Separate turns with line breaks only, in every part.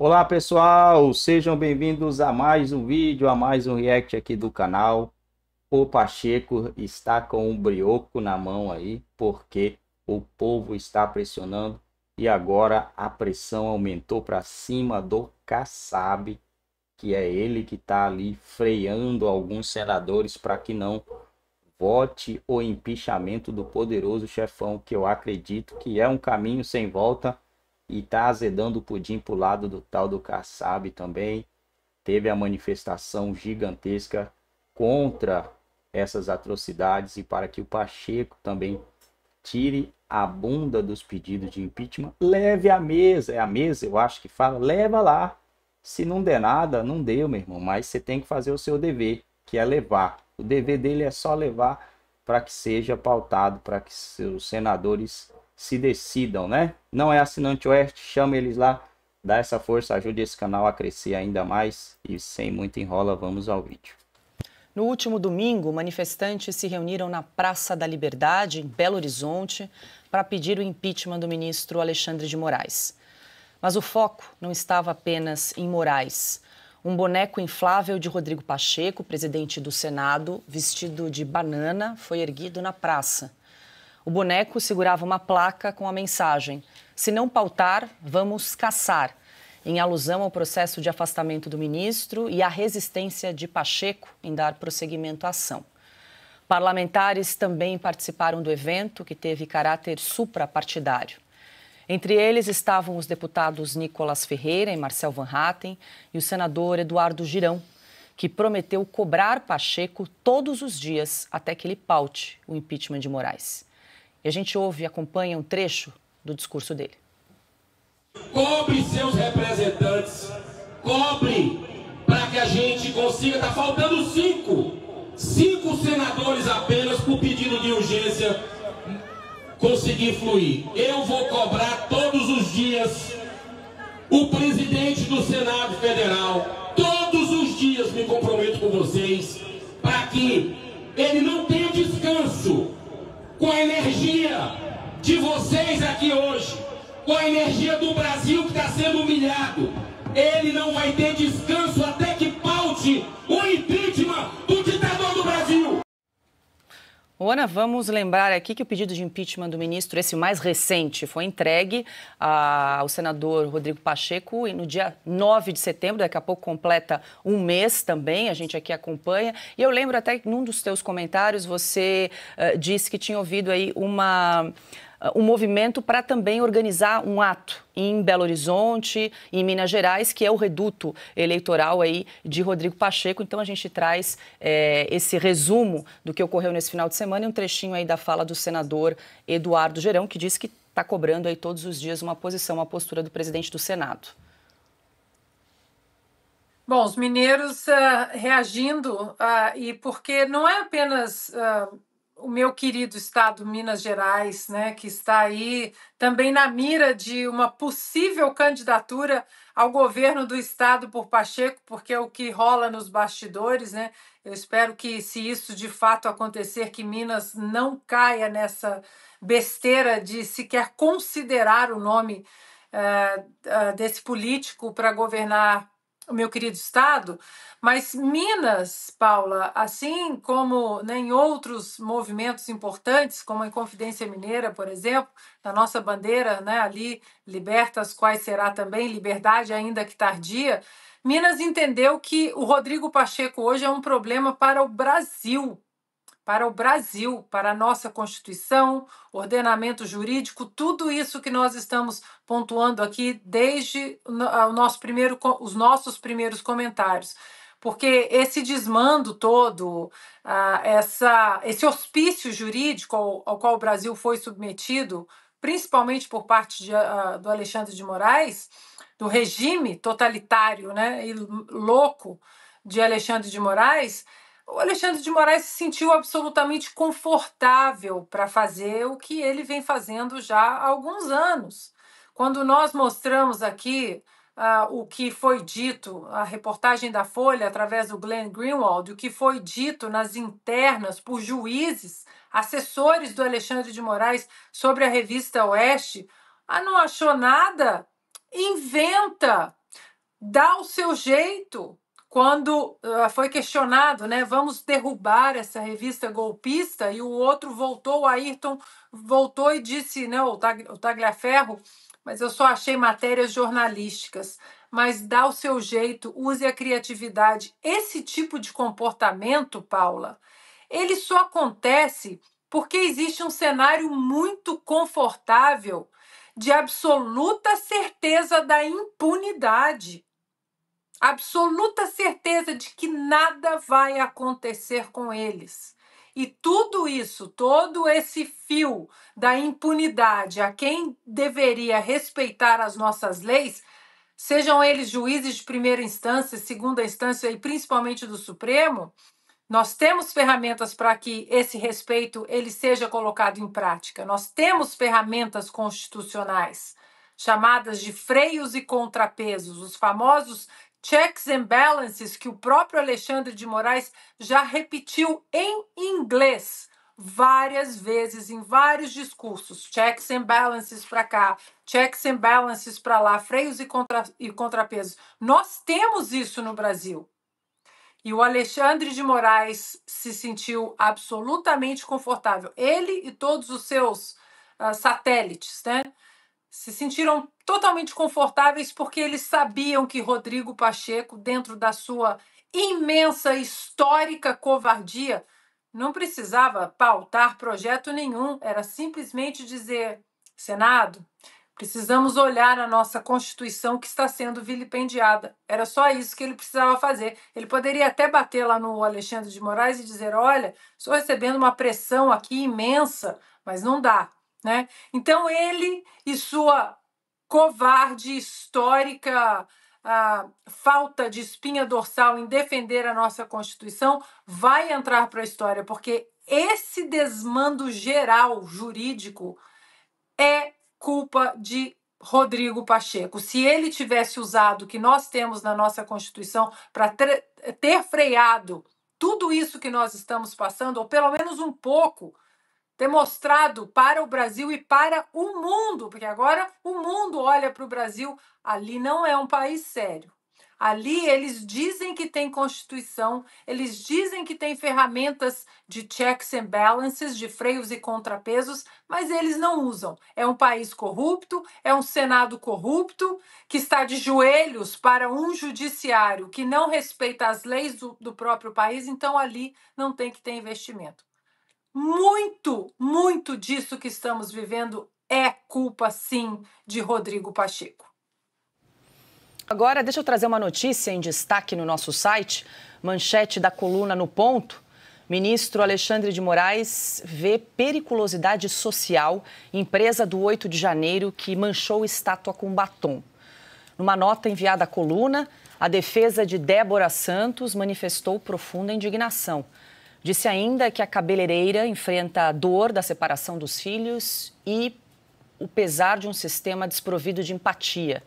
Olá pessoal, sejam bem-vindos a mais um vídeo, a mais um react aqui do canal. O Pacheco está com um brioco na mão aí, porque o povo está pressionando e agora a pressão aumentou para cima do Kassab, que é ele que está ali freando alguns senadores para que não vote o impeachment do poderoso chefão, que eu acredito que é um caminho sem volta e tá azedando o pudim pro lado do tal do Kassab também. Teve a manifestação gigantesca contra essas atrocidades e para que o Pacheco também tire a bunda dos pedidos de impeachment, leve a mesa, é a mesa, eu acho que fala, leva lá. Se não der nada, não deu, meu irmão, mas você tem que fazer o seu dever, que é levar. O dever dele é só levar para que seja pautado, para que seus senadores se decidam, né? Não é assinante Oeste, chama eles lá, dá essa força, ajude esse canal a crescer ainda mais e sem muito enrola, vamos ao vídeo.
No último domingo, manifestantes se reuniram na Praça da Liberdade, em Belo Horizonte, para pedir o impeachment do ministro Alexandre de Moraes. Mas o foco não estava apenas em Moraes. Um boneco inflável de Rodrigo Pacheco, presidente do Senado, vestido de banana, foi erguido na praça o boneco segurava uma placa com a mensagem: Se não pautar, vamos caçar. Em alusão ao processo de afastamento do ministro e à resistência de Pacheco em dar prosseguimento à ação. Parlamentares também participaram do evento, que teve caráter suprapartidário. Entre eles estavam os deputados Nicolas Ferreira e Marcel Van Hatten e o senador Eduardo Girão, que prometeu cobrar Pacheco todos os dias até que ele paute o impeachment de Moraes. E a gente ouve e acompanha um trecho do discurso dele.
Cobre seus representantes, cobre para que a gente consiga. Está faltando cinco, cinco senadores apenas por pedido de urgência conseguir fluir. Eu vou cobrar todos os dias o presidente do Senado Federal, todos os dias me comprometo com vocês para que ele não tenha descanso com a energia de vocês aqui hoje, com a energia do Brasil que está sendo humilhado, ele não vai ter descanso até que paute o impeachment
Ana, vamos lembrar aqui que o pedido de impeachment do ministro, esse mais recente, foi entregue ah, ao senador Rodrigo Pacheco e no dia 9 de setembro, daqui a pouco completa um mês também, a gente aqui acompanha. E eu lembro até que num dos teus comentários você uh, disse que tinha ouvido aí uma ah, um movimento para também organizar um ato em Belo Horizonte, em Minas Gerais, que é o reduto eleitoral aí de Rodrigo Pacheco. Então a gente traz é, esse resumo do que ocorreu nesse final de semana e um trechinho aí da fala do senador Eduardo Gerão, que disse que está cobrando aí todos os dias uma posição, uma postura do presidente do Senado.
Bom, os mineiros uh, reagindo, uh, e porque não é apenas uh, o meu querido estado Minas Gerais, né, que está aí também na mira de uma possível candidatura ao governo do estado por Pacheco, porque é o que rola nos bastidores, né? Eu espero que se isso de fato acontecer, que Minas não caia nessa besteira de sequer considerar o nome eh, eh, desse político para governar o meu querido estado, mas Minas, Paula, assim como né, em outros movimentos importantes, como a Inconfidência Mineira, por exemplo, na nossa bandeira né, ali, Libertas, quais será também, liberdade ainda que tardia, Minas entendeu que o Rodrigo Pacheco hoje é um problema para o Brasil, para o Brasil, para a nossa Constituição, ordenamento jurídico, tudo isso que nós estamos pontuando aqui desde ah, o nosso primeiro, os nossos primeiros comentários. Porque esse desmando todo, ah, essa, esse hospício jurídico ao, ao qual o Brasil foi submetido, principalmente por parte de, ah, do Alexandre de Moraes, do regime totalitário né, e louco de Alexandre de Moraes, o Alexandre de Moraes se sentiu absolutamente confortável para fazer o que ele vem fazendo já há alguns anos. Quando nós mostramos aqui uh, o que foi dito, a reportagem da Folha através do Glenn Greenwald, o que foi dito nas internas por juízes, assessores do Alexandre de Moraes sobre a revista Oeste, ah, não achou nada? Inventa, dá o seu jeito, quando uh, foi questionado, né, vamos derrubar essa revista golpista, e o outro voltou, o Ayrton voltou e disse, né, o, Tag, o Tagliaferro, mas eu só achei matérias jornalísticas. Mas dá o seu jeito, use a criatividade. Esse tipo de comportamento, Paula, ele só acontece porque existe um cenário muito confortável de absoluta certeza da impunidade absoluta certeza de que nada vai acontecer com eles. E tudo isso, todo esse fio da impunidade a quem deveria respeitar as nossas leis, sejam eles juízes de primeira instância, segunda instância e principalmente do Supremo, nós temos ferramentas para que esse respeito ele seja colocado em prática. Nós temos ferramentas constitucionais chamadas de freios e contrapesos, os famosos checks and balances que o próprio Alexandre de Moraes já repetiu em inglês várias vezes em vários discursos, checks and balances para cá, checks and balances para lá, freios e, contra, e contrapesos. Nós temos isso no Brasil. E o Alexandre de Moraes se sentiu absolutamente confortável, ele e todos os seus uh, satélites, né? se sentiram totalmente confortáveis porque eles sabiam que Rodrigo Pacheco, dentro da sua imensa histórica covardia, não precisava pautar projeto nenhum, era simplesmente dizer: Senado, precisamos olhar a nossa Constituição que está sendo vilipendiada. Era só isso que ele precisava fazer. Ele poderia até bater lá no Alexandre de Moraes e dizer: Olha, estou recebendo uma pressão aqui imensa, mas não dá. Né? Então, ele e sua covarde histórica a falta de espinha dorsal em defender a nossa Constituição vai entrar para a história, porque esse desmando geral jurídico é culpa de Rodrigo Pacheco. Se ele tivesse usado o que nós temos na nossa Constituição para ter, ter freado tudo isso que nós estamos passando, ou pelo menos um pouco, ter mostrado para o Brasil e para o mundo, porque agora o mundo olha para o Brasil, ali não é um país sério. Ali eles dizem que tem constituição, eles dizem que tem ferramentas de checks and balances, de freios e contrapesos, mas eles não usam. É um país corrupto, é um Senado corrupto, que está de joelhos para um judiciário que não respeita as leis do, do próprio país, então ali não tem que ter investimento. Muito, muito disso que estamos vivendo é culpa, sim, de Rodrigo Pacheco.
Agora, deixa eu trazer uma notícia em destaque no nosso site, manchete da coluna no ponto. Ministro Alexandre de Moraes vê periculosidade social, empresa do 8 de janeiro que manchou estátua com batom. Numa nota enviada à coluna, a defesa de Débora Santos manifestou profunda indignação. Disse ainda que a cabeleireira enfrenta a dor da separação dos filhos e o pesar de um sistema desprovido de empatia.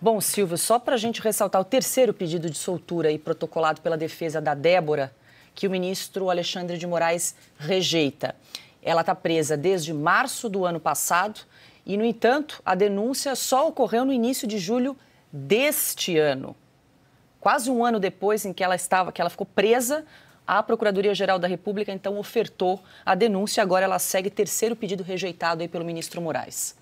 Bom, Silvio, só para a gente ressaltar o terceiro pedido de soltura e protocolado pela defesa da Débora, que o ministro Alexandre de Moraes rejeita. Ela está presa desde março do ano passado e, no entanto, a denúncia só ocorreu no início de julho deste ano. Quase um ano depois em que ela estava, que ela ficou presa a Procuradoria-Geral da República, então, ofertou a denúncia. Agora ela segue terceiro pedido rejeitado aí pelo ministro Moraes.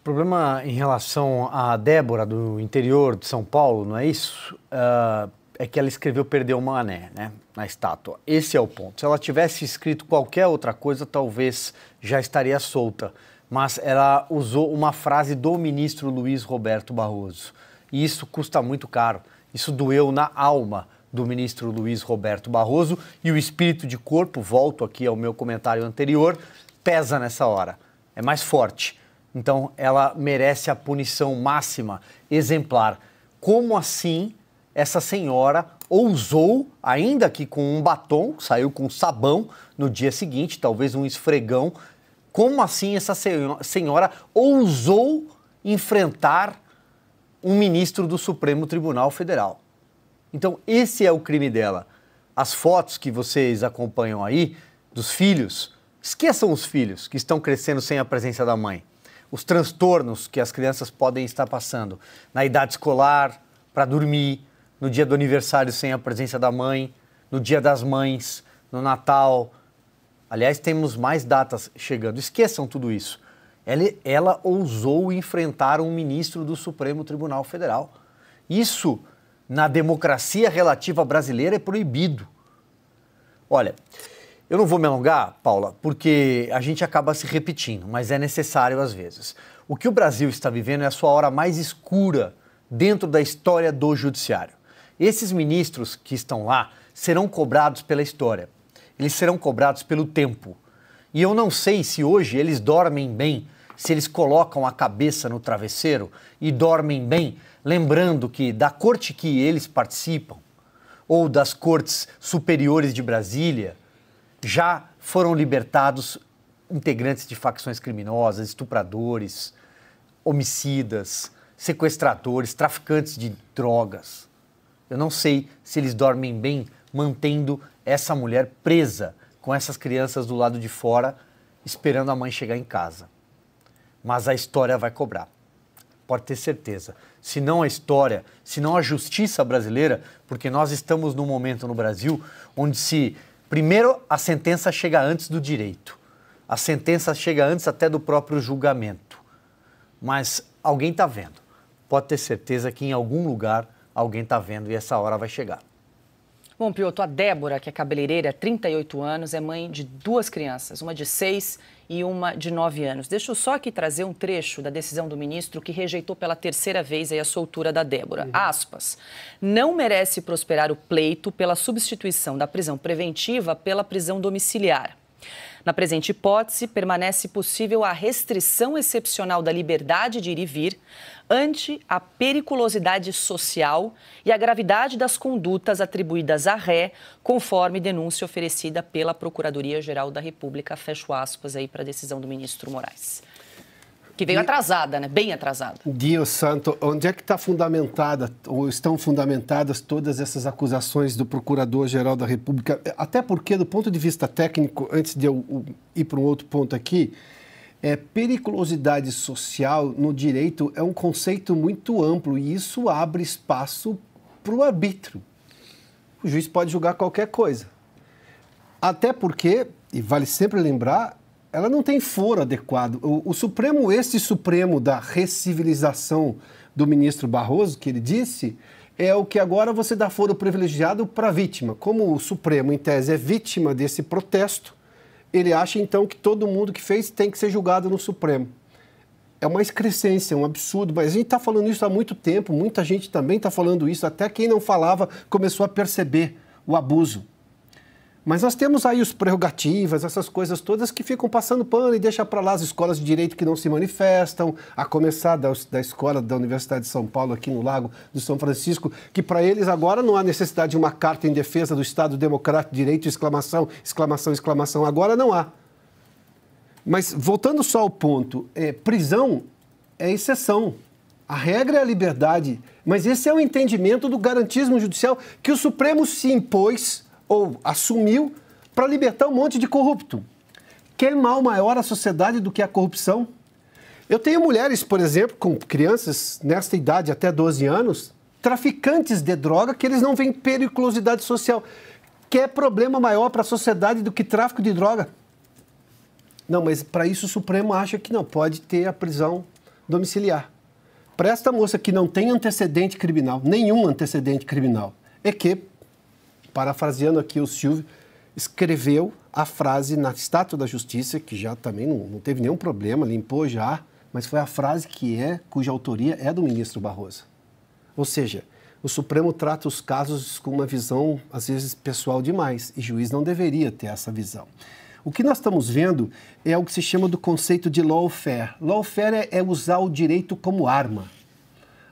O problema em relação à Débora, do interior de São Paulo, não é isso? Uh, é que ela escreveu perdeu o mané, né? Na estátua. Esse é o ponto. Se ela tivesse escrito qualquer outra coisa, talvez já estaria solta. Mas ela usou uma frase do ministro Luiz Roberto Barroso. E isso custa muito caro. Isso doeu na alma do ministro Luiz Roberto Barroso e o espírito de corpo, volto aqui ao meu comentário anterior, pesa nessa hora, é mais forte. Então ela merece a punição máxima, exemplar. Como assim essa senhora ousou, ainda que com um batom, saiu com sabão no dia seguinte, talvez um esfregão, como assim essa senhora ousou enfrentar um ministro do Supremo Tribunal Federal? Então, esse é o crime dela. As fotos que vocês acompanham aí dos filhos, esqueçam os filhos que estão crescendo sem a presença da mãe. Os transtornos que as crianças podem estar passando na idade escolar, para dormir, no dia do aniversário sem a presença da mãe, no dia das mães, no Natal. Aliás, temos mais datas chegando. Esqueçam tudo isso. Ela, ela ousou enfrentar um ministro do Supremo Tribunal Federal. Isso na democracia relativa brasileira é proibido. Olha, eu não vou me alongar, Paula, porque a gente acaba se repetindo, mas é necessário às vezes. O que o Brasil está vivendo é a sua hora mais escura dentro da história do judiciário. Esses ministros que estão lá serão cobrados pela história. Eles serão cobrados pelo tempo. E eu não sei se hoje eles dormem bem, se eles colocam a cabeça no travesseiro e dormem bem, Lembrando que da corte que eles participam, ou das cortes superiores de Brasília, já foram libertados integrantes de facções criminosas, estupradores, homicidas, sequestradores, traficantes de drogas. Eu não sei se eles dormem bem mantendo essa mulher presa com essas crianças do lado de fora, esperando a mãe chegar em casa. Mas a história vai cobrar pode ter certeza. Se não a história, se não a justiça brasileira, porque nós estamos num momento no Brasil onde se primeiro a sentença chega antes do direito. A sentença chega antes até do próprio julgamento. Mas alguém está vendo. Pode ter certeza que em algum lugar alguém está vendo e essa hora vai chegar.
Bom, Pioto, a Débora, que é cabeleireira, 38 anos, é mãe de duas crianças, uma de seis e uma de 9 anos. Deixa eu só aqui trazer um trecho da decisão do ministro que rejeitou pela terceira vez a soltura da Débora. Uhum. Aspas. Não merece prosperar o pleito pela substituição da prisão preventiva pela prisão domiciliar. Na presente hipótese, permanece possível a restrição excepcional da liberdade de ir e vir ante a periculosidade social e a gravidade das condutas atribuídas à ré, conforme denúncia oferecida pela Procuradoria-Geral da República. Fecho aspas aí para a decisão do ministro Moraes que veio e... atrasada, né? Bem atrasada.
Dio Santo, onde é que está fundamentada ou estão fundamentadas todas essas acusações do Procurador-Geral da República? Até porque, do ponto de vista técnico, antes de eu ir para um outro ponto aqui, é, periculosidade social no direito é um conceito muito amplo e isso abre espaço para o arbítrio. O juiz pode julgar qualquer coisa. Até porque, e vale sempre lembrar, ela não tem foro adequado. O, o Supremo, este Supremo da recivilização do ministro Barroso, que ele disse, é o que agora você dá foro privilegiado para a vítima. Como o Supremo, em tese, é vítima desse protesto, ele acha então que todo mundo que fez tem que ser julgado no Supremo. É uma excrescência, é um absurdo, mas a gente está falando isso há muito tempo, muita gente também está falando isso, até quem não falava começou a perceber o abuso. Mas nós temos aí os prerrogativas, essas coisas todas que ficam passando pano e deixa para lá as escolas de direito que não se manifestam, a começar da, da escola da Universidade de São Paulo aqui no Lago do São Francisco, que para eles agora não há necessidade de uma carta em defesa do Estado Democrático de Direito, exclamação, exclamação, exclamação, agora não há. Mas voltando só ao ponto, é, prisão é exceção. A regra é a liberdade, mas esse é o entendimento do garantismo judicial que o Supremo se impôs ou assumiu para libertar um monte de corrupto. Quer mal maior à sociedade do que a corrupção? Eu tenho mulheres, por exemplo, com crianças nesta idade até 12 anos, traficantes de droga que eles não veem periculosidade social. Quer problema maior para a sociedade do que tráfico de droga? Não, mas para isso o Supremo acha que não pode ter a prisão domiciliar. Para esta moça que não tem antecedente criminal, nenhum antecedente criminal, é que parafraseando aqui o Silvio, escreveu a frase na Estátua da Justiça, que já também não, não teve nenhum problema, limpou já, mas foi a frase que é, cuja autoria é do ministro Barroso. Ou seja, o Supremo trata os casos com uma visão, às vezes, pessoal demais, e juiz não deveria ter essa visão. O que nós estamos vendo é o que se chama do conceito de lawfare. Lawfare é usar o direito como arma.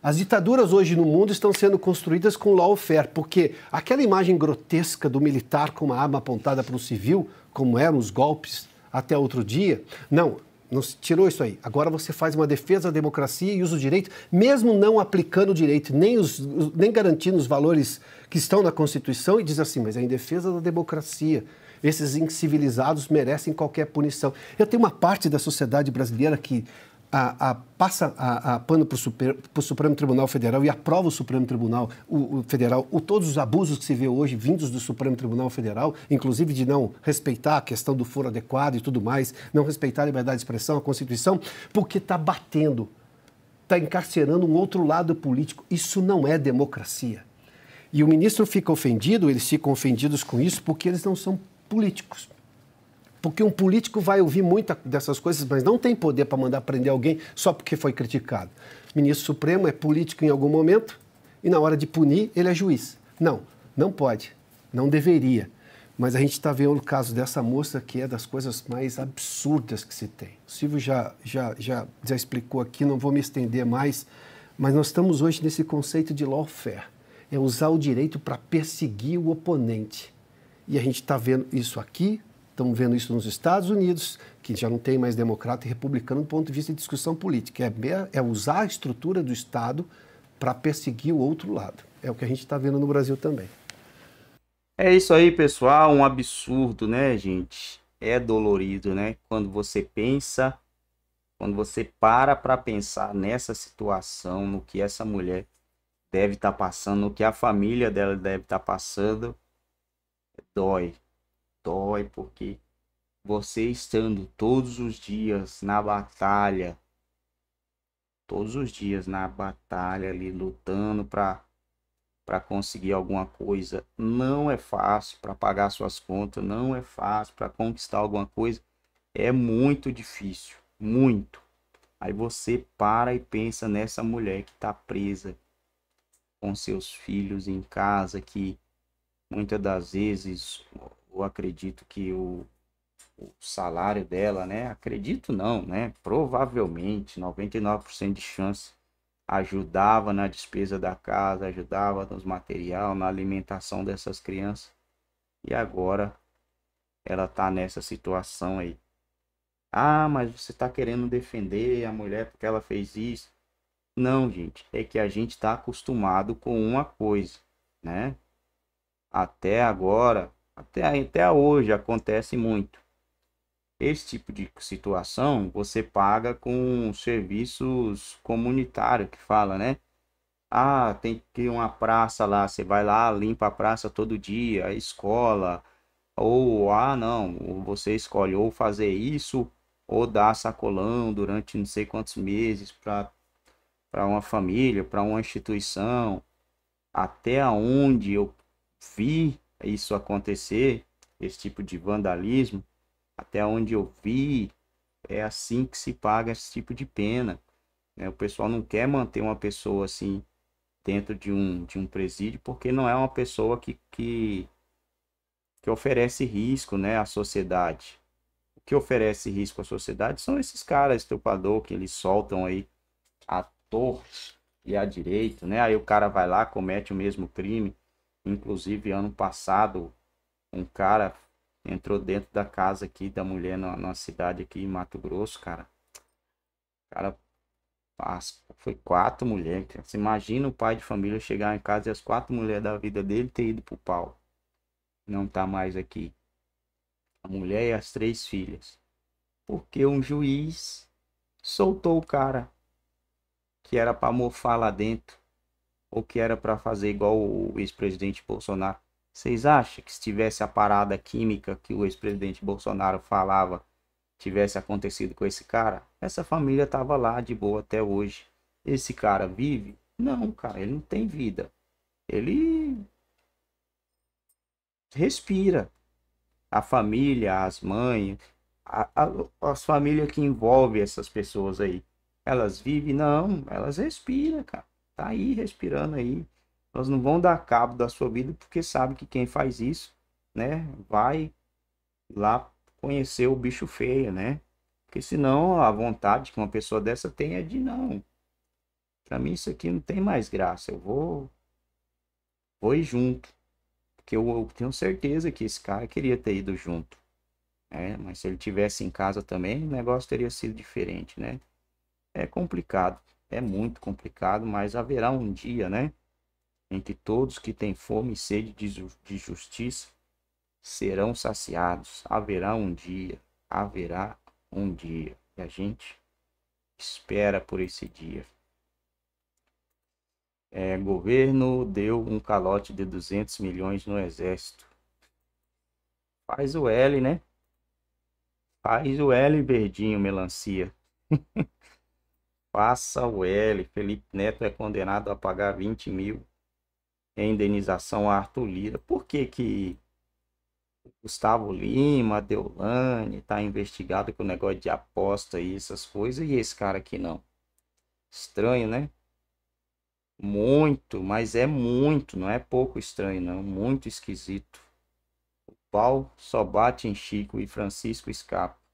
As ditaduras hoje no mundo estão sendo construídas com lawfare, porque aquela imagem grotesca do militar com uma arma apontada para um civil, como eram os golpes até outro dia, não, não se tirou isso aí. Agora você faz uma defesa da democracia e usa o direito, mesmo não aplicando o direito, nem, os, nem garantindo os valores que estão na Constituição, e diz assim: mas é em defesa da democracia. Esses incivilizados merecem qualquer punição. Eu tenho uma parte da sociedade brasileira que a, a, passa a, a pano para o Supremo Tribunal Federal e aprova o Supremo Tribunal o, o Federal o, todos os abusos que se vê hoje vindos do Supremo Tribunal Federal, inclusive de não respeitar a questão do foro adequado e tudo mais, não respeitar a liberdade de expressão, a Constituição, porque está batendo, está encarcerando um outro lado político. Isso não é democracia. E o ministro fica ofendido, eles ficam ofendidos com isso porque eles não são políticos. Porque um político vai ouvir muita dessas coisas, mas não tem poder para mandar prender alguém só porque foi criticado. O ministro Supremo é político em algum momento e na hora de punir ele é juiz. Não, não pode, não deveria. Mas a gente está vendo o caso dessa moça que é das coisas mais absurdas que se tem. O Silvio já, já, já, já explicou aqui, não vou me estender mais, mas nós estamos hoje nesse conceito de lawfare. É usar o direito para perseguir o oponente. E a gente está vendo isso aqui, Estamos vendo isso nos Estados Unidos, que já não tem mais democrata e republicano do ponto de vista de discussão política. É, é usar a estrutura do Estado para perseguir o outro lado. É o que a gente está vendo no Brasil também. É isso aí,
pessoal. Um absurdo, né, gente? É dolorido, né? Quando você pensa, quando você para para pensar nessa situação, no que essa mulher deve estar tá passando, no que a família dela deve estar tá passando, dói, dói, porque você estando todos os dias na batalha, todos os dias na batalha ali lutando para para conseguir alguma coisa, não é fácil para pagar suas contas, não é fácil para conquistar alguma coisa, é muito difícil, muito. Aí você para e pensa nessa mulher que está presa com seus filhos em casa, que muitas das vezes eu acredito que o, o salário dela, né? Acredito não, né? Provavelmente 99% de chance ajudava na despesa da casa, ajudava nos material, na alimentação dessas crianças. E agora ela tá nessa situação aí. Ah, mas você tá querendo defender a mulher porque ela fez isso? Não, gente, é que a gente está acostumado com uma coisa, né? Até agora, até, até hoje acontece muito. Esse tipo de situação você paga com serviços comunitários que fala, né? Ah, tem que uma praça lá, você vai lá, limpa a praça todo dia, a escola, ou ah, não, você escolhe ou fazer isso ou dar sacolão durante não sei quantos meses para para uma família, para uma instituição, até onde eu vi isso acontecer, esse tipo de vandalismo, até onde eu vi, é assim que se paga esse tipo de pena. Né? O pessoal não quer manter uma pessoa assim dentro de um, de um presídio, porque não é uma pessoa que, que, que oferece risco né, à sociedade. O que oferece risco à sociedade são esses caras estuprador que eles soltam aí à torre e à direita, né? Aí o cara vai lá, comete o mesmo crime Inclusive, ano passado, um cara entrou dentro da casa aqui da mulher na cidade aqui em Mato Grosso, cara. Cara, as, foi quatro mulheres. Você imagina o pai de família chegar em casa e as quatro mulheres da vida dele ter ido pro pau. Não tá mais aqui. A mulher e as três filhas. Porque um juiz soltou o cara que era para mofar lá dentro ou que era para fazer igual o ex-presidente Bolsonaro? Vocês acham que se tivesse a parada química que o ex-presidente Bolsonaro falava tivesse acontecido com esse cara? Essa família tava lá de boa até hoje. Esse cara vive? Não, cara, ele não tem vida. Ele respira. A família, as mães, a, a, as famílias que envolvem essas pessoas aí, elas vivem? Não, elas respiram, cara. Tá aí respirando aí. nós não vão dar cabo da sua vida porque sabe que quem faz isso, né, vai lá conhecer o bicho feio, né? Porque senão a vontade que uma pessoa dessa tem é de não. Para mim isso aqui não tem mais graça. Eu vou vou ir junto. Porque eu, eu tenho certeza que esse cara queria ter ido junto. É, mas se ele tivesse em casa também, o negócio teria sido diferente, né? É complicado é muito complicado, mas haverá um dia, né? Em que todos que têm fome e sede de justiça serão saciados. Haverá um dia, haverá um dia. E a gente espera por esse dia. É, governo deu um calote de 200 milhões no exército. Faz o L, né? Faz o L, verdinho, melancia. Faça o L. Felipe Neto é condenado a pagar 20 mil em indenização a Arthur Lira. Por que que Gustavo Lima, Deolane, tá investigado com o negócio de aposta e essas coisas, e esse cara aqui não? Estranho, né? Muito, mas é muito, não é pouco estranho, não. Muito esquisito. O pau só bate em Chico e Francisco escapa.